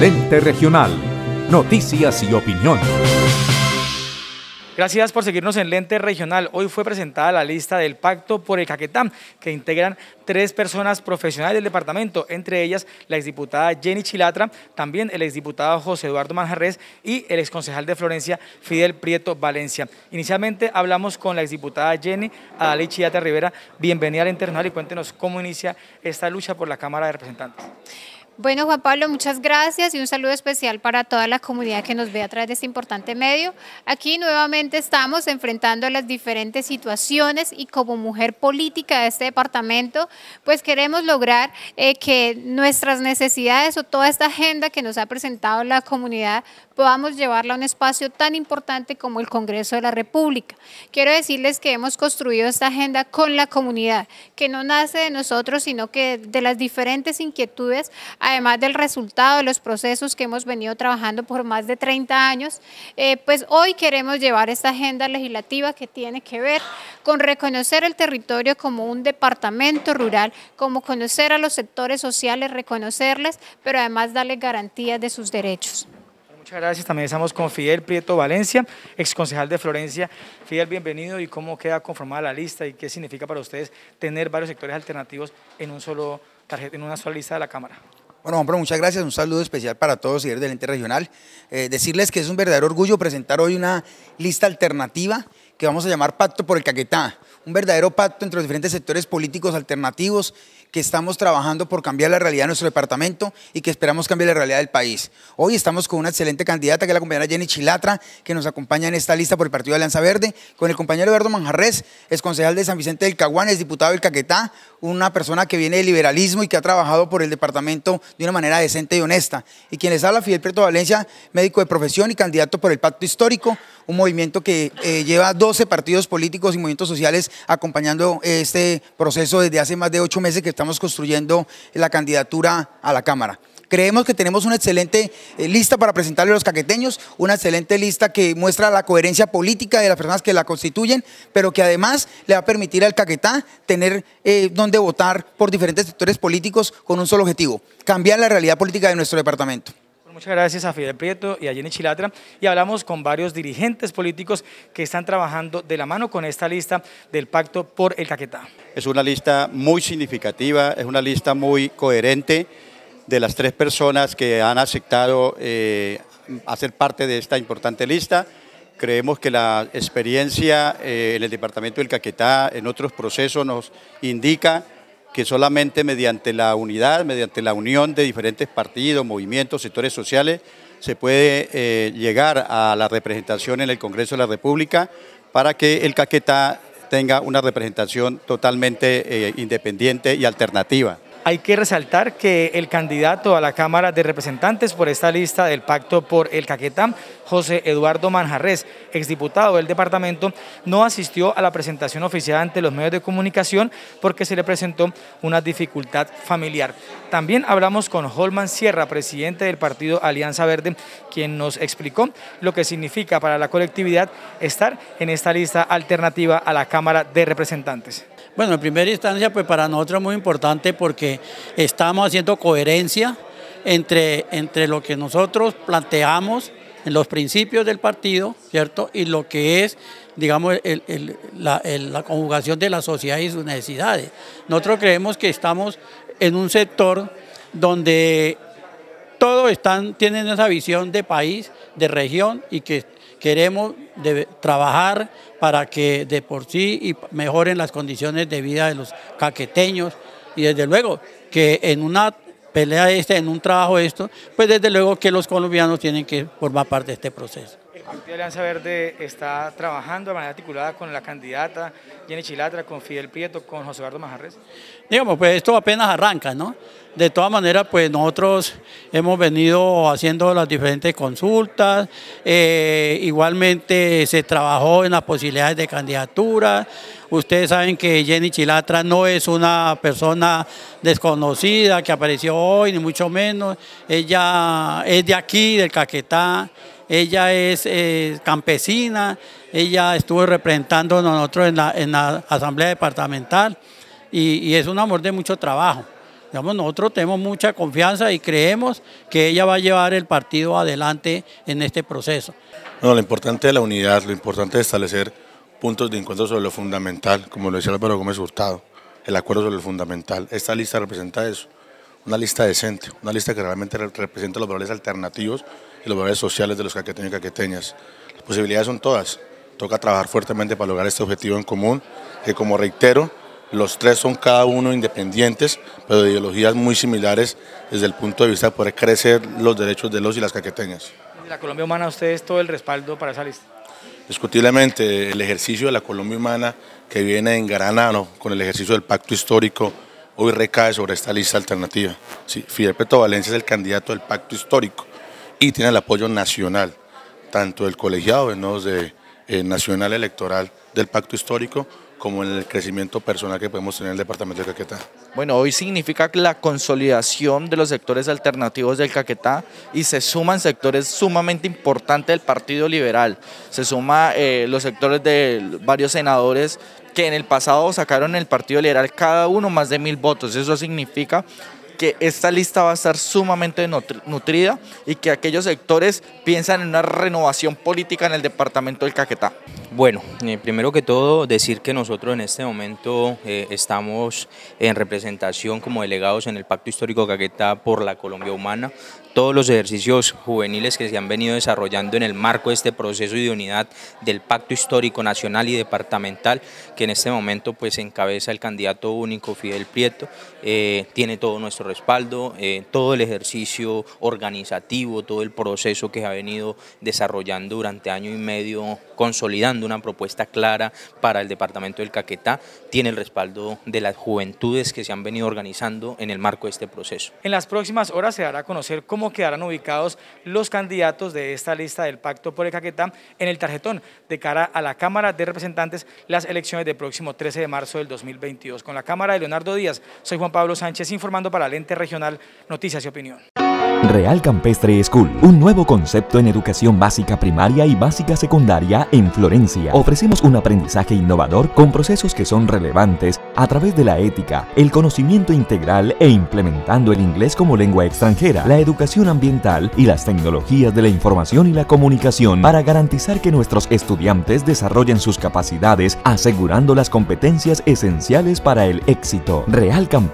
Lente Regional. Noticias y opinión. Gracias por seguirnos en Lente Regional. Hoy fue presentada la lista del Pacto por el Caquetán, que integran tres personas profesionales del departamento, entre ellas la exdiputada Jenny Chilatra, también el exdiputado José Eduardo Manjarres y el exconcejal de Florencia, Fidel Prieto Valencia. Inicialmente hablamos con la exdiputada Jenny Adalí Chilatra Rivera. Bienvenida al Lente Regional y cuéntenos cómo inicia esta lucha por la Cámara de Representantes. Bueno, Juan Pablo, muchas gracias y un saludo especial para toda la comunidad que nos ve a través de este importante medio. Aquí nuevamente estamos enfrentando las diferentes situaciones y como mujer política de este departamento, pues queremos lograr eh, que nuestras necesidades o toda esta agenda que nos ha presentado la comunidad podamos llevarla a un espacio tan importante como el Congreso de la República. Quiero decirles que hemos construido esta agenda con la comunidad, que no nace de nosotros, sino que de las diferentes inquietudes además del resultado de los procesos que hemos venido trabajando por más de 30 años, eh, pues hoy queremos llevar esta agenda legislativa que tiene que ver con reconocer el territorio como un departamento rural, como conocer a los sectores sociales, reconocerles, pero además darles garantías de sus derechos. Muchas gracias. También estamos con Fidel Prieto Valencia, concejal de Florencia. Fidel, bienvenido. ¿Y cómo queda conformada la lista y qué significa para ustedes tener varios sectores alternativos en una sola lista de la Cámara? Bueno, hombre, muchas gracias. Un saludo especial para todos y del ente regional. Eh, decirles que es un verdadero orgullo presentar hoy una lista alternativa que vamos a llamar Pacto por el Caquetá, un verdadero pacto entre los diferentes sectores políticos alternativos que estamos trabajando por cambiar la realidad de nuestro departamento y que esperamos cambiar la realidad del país. Hoy estamos con una excelente candidata que es la compañera Jenny Chilatra, que nos acompaña en esta lista por el Partido de Alianza Verde, con el compañero Eduardo Manjarres, es concejal de San Vicente del Caguán, es diputado del Caquetá, una persona que viene del liberalismo y que ha trabajado por el departamento de una manera decente y honesta. Y quien les habla, Fidel Preto Valencia, médico de profesión y candidato por el Pacto Histórico, un movimiento que eh, lleva dos 12 partidos políticos y movimientos sociales acompañando este proceso desde hace más de ocho meses que estamos construyendo la candidatura a la Cámara. Creemos que tenemos una excelente eh, lista para presentarle a los caqueteños, una excelente lista que muestra la coherencia política de las personas que la constituyen, pero que además le va a permitir al Caquetá tener eh, donde votar por diferentes sectores políticos con un solo objetivo, cambiar la realidad política de nuestro departamento. Muchas gracias a Fidel Prieto y a Jenny Chilatra y hablamos con varios dirigentes políticos que están trabajando de la mano con esta lista del Pacto por el Caquetá. Es una lista muy significativa, es una lista muy coherente de las tres personas que han aceptado eh, hacer parte de esta importante lista. Creemos que la experiencia eh, en el departamento del Caquetá, en otros procesos, nos indica que solamente mediante la unidad, mediante la unión de diferentes partidos, movimientos, sectores sociales, se puede eh, llegar a la representación en el Congreso de la República para que el Caquetá tenga una representación totalmente eh, independiente y alternativa. Hay que resaltar que el candidato a la Cámara de Representantes por esta lista del Pacto por el Caquetá, José Eduardo Manjarres, exdiputado del departamento, no asistió a la presentación oficial ante los medios de comunicación porque se le presentó una dificultad familiar. También hablamos con Holman Sierra, presidente del partido Alianza Verde, quien nos explicó lo que significa para la colectividad estar en esta lista alternativa a la Cámara de Representantes. Bueno, en primera instancia, pues para nosotros es muy importante porque estamos haciendo coherencia entre, entre lo que nosotros planteamos en los principios del partido, ¿cierto? Y lo que es, digamos, la, conjugación de la sociedad y sus necesidades. Nosotros creemos que estamos en un sector donde todos están, tienen esa visión de país, de región y que Queremos trabajar para que de por sí y mejoren las condiciones de vida de los caqueteños y desde luego que en una pelea esta, en un trabajo esto, pues desde luego que los colombianos tienen que formar parte de este proceso. El Partido Alianza Verde está trabajando de manera articulada con la candidata Jenny Chilatra, con Fidel Prieto, con José Eduardo Majarres. Digamos, pues esto apenas arranca, ¿no? de todas maneras, pues nosotros hemos venido haciendo las diferentes consultas, eh, igualmente se trabajó en las posibilidades de candidatura. Ustedes saben que Jenny Chilatra no es una persona desconocida que apareció hoy, ni mucho menos. Ella es de aquí, del Caquetá, ella es eh, campesina, ella estuvo representando nosotros en la, en la Asamblea Departamental y es un amor de mucho trabajo. Digamos, nosotros tenemos mucha confianza y creemos que ella va a llevar el partido adelante en este proceso. No, lo importante es la unidad, lo importante es establecer puntos de encuentro sobre lo fundamental, como lo decía Álvaro Gómez Hurtado, el acuerdo sobre lo fundamental. Esta lista representa eso, una lista decente, una lista que realmente representa los valores alternativos y los valores sociales de los caqueteños y caqueteñas. Las posibilidades son todas, toca trabajar fuertemente para lograr este objetivo en común, que como reitero, los tres son cada uno independientes, pero de ideologías muy similares desde el punto de vista de poder crecer los derechos de los y las caqueteñas. la Colombia Humana, usted es todo el respaldo para esa lista? Discutiblemente, el ejercicio de la Colombia Humana que viene en con el ejercicio del pacto histórico hoy recae sobre esta lista alternativa. Fidel Peto Valencia es el candidato del pacto histórico y tiene el apoyo nacional, tanto del colegiado de, eh, nacional electoral del pacto histórico como en el crecimiento personal que podemos tener en el departamento de Caquetá. Bueno, hoy significa la consolidación de los sectores alternativos del Caquetá y se suman sectores sumamente importantes del Partido Liberal. Se suma eh, los sectores de varios senadores que en el pasado sacaron en el Partido Liberal cada uno más de mil votos. Eso significa que esta lista va a estar sumamente nutrida y que aquellos sectores piensan en una renovación política en el departamento del Caquetá. Bueno, eh, primero que todo decir que nosotros en este momento eh, estamos en representación como delegados en el Pacto Histórico Caquetá por la Colombia Humana. Todos los ejercicios juveniles que se han venido desarrollando en el marco de este proceso de unidad del Pacto Histórico Nacional y Departamental, que en este momento pues encabeza el candidato único Fidel Prieto, eh, tiene todo nuestro respaldo, todo el ejercicio organizativo, todo el proceso que se ha venido desarrollando durante año y medio consolidando una propuesta clara para el departamento del Caquetá, tiene el respaldo de las juventudes que se han venido organizando en el marco de este proceso. En las próximas horas se dará a conocer cómo quedarán ubicados los candidatos de esta lista del Pacto por el Caquetá en el tarjetón de cara a la Cámara de Representantes las elecciones del próximo 13 de marzo del 2022. Con la Cámara de Leonardo Díaz, soy Juan Pablo Sánchez informando para Lente Regional Noticias y Opinión. Real Campestre School, un nuevo concepto en educación básica primaria y básica secundaria en Florencia. Ofrecemos un aprendizaje innovador con procesos que son relevantes a través de la ética, el conocimiento integral e implementando el inglés como lengua extranjera, la educación ambiental y las tecnologías de la información y la comunicación para garantizar que nuestros estudiantes desarrollen sus capacidades asegurando las competencias esenciales para el éxito. Real Campestre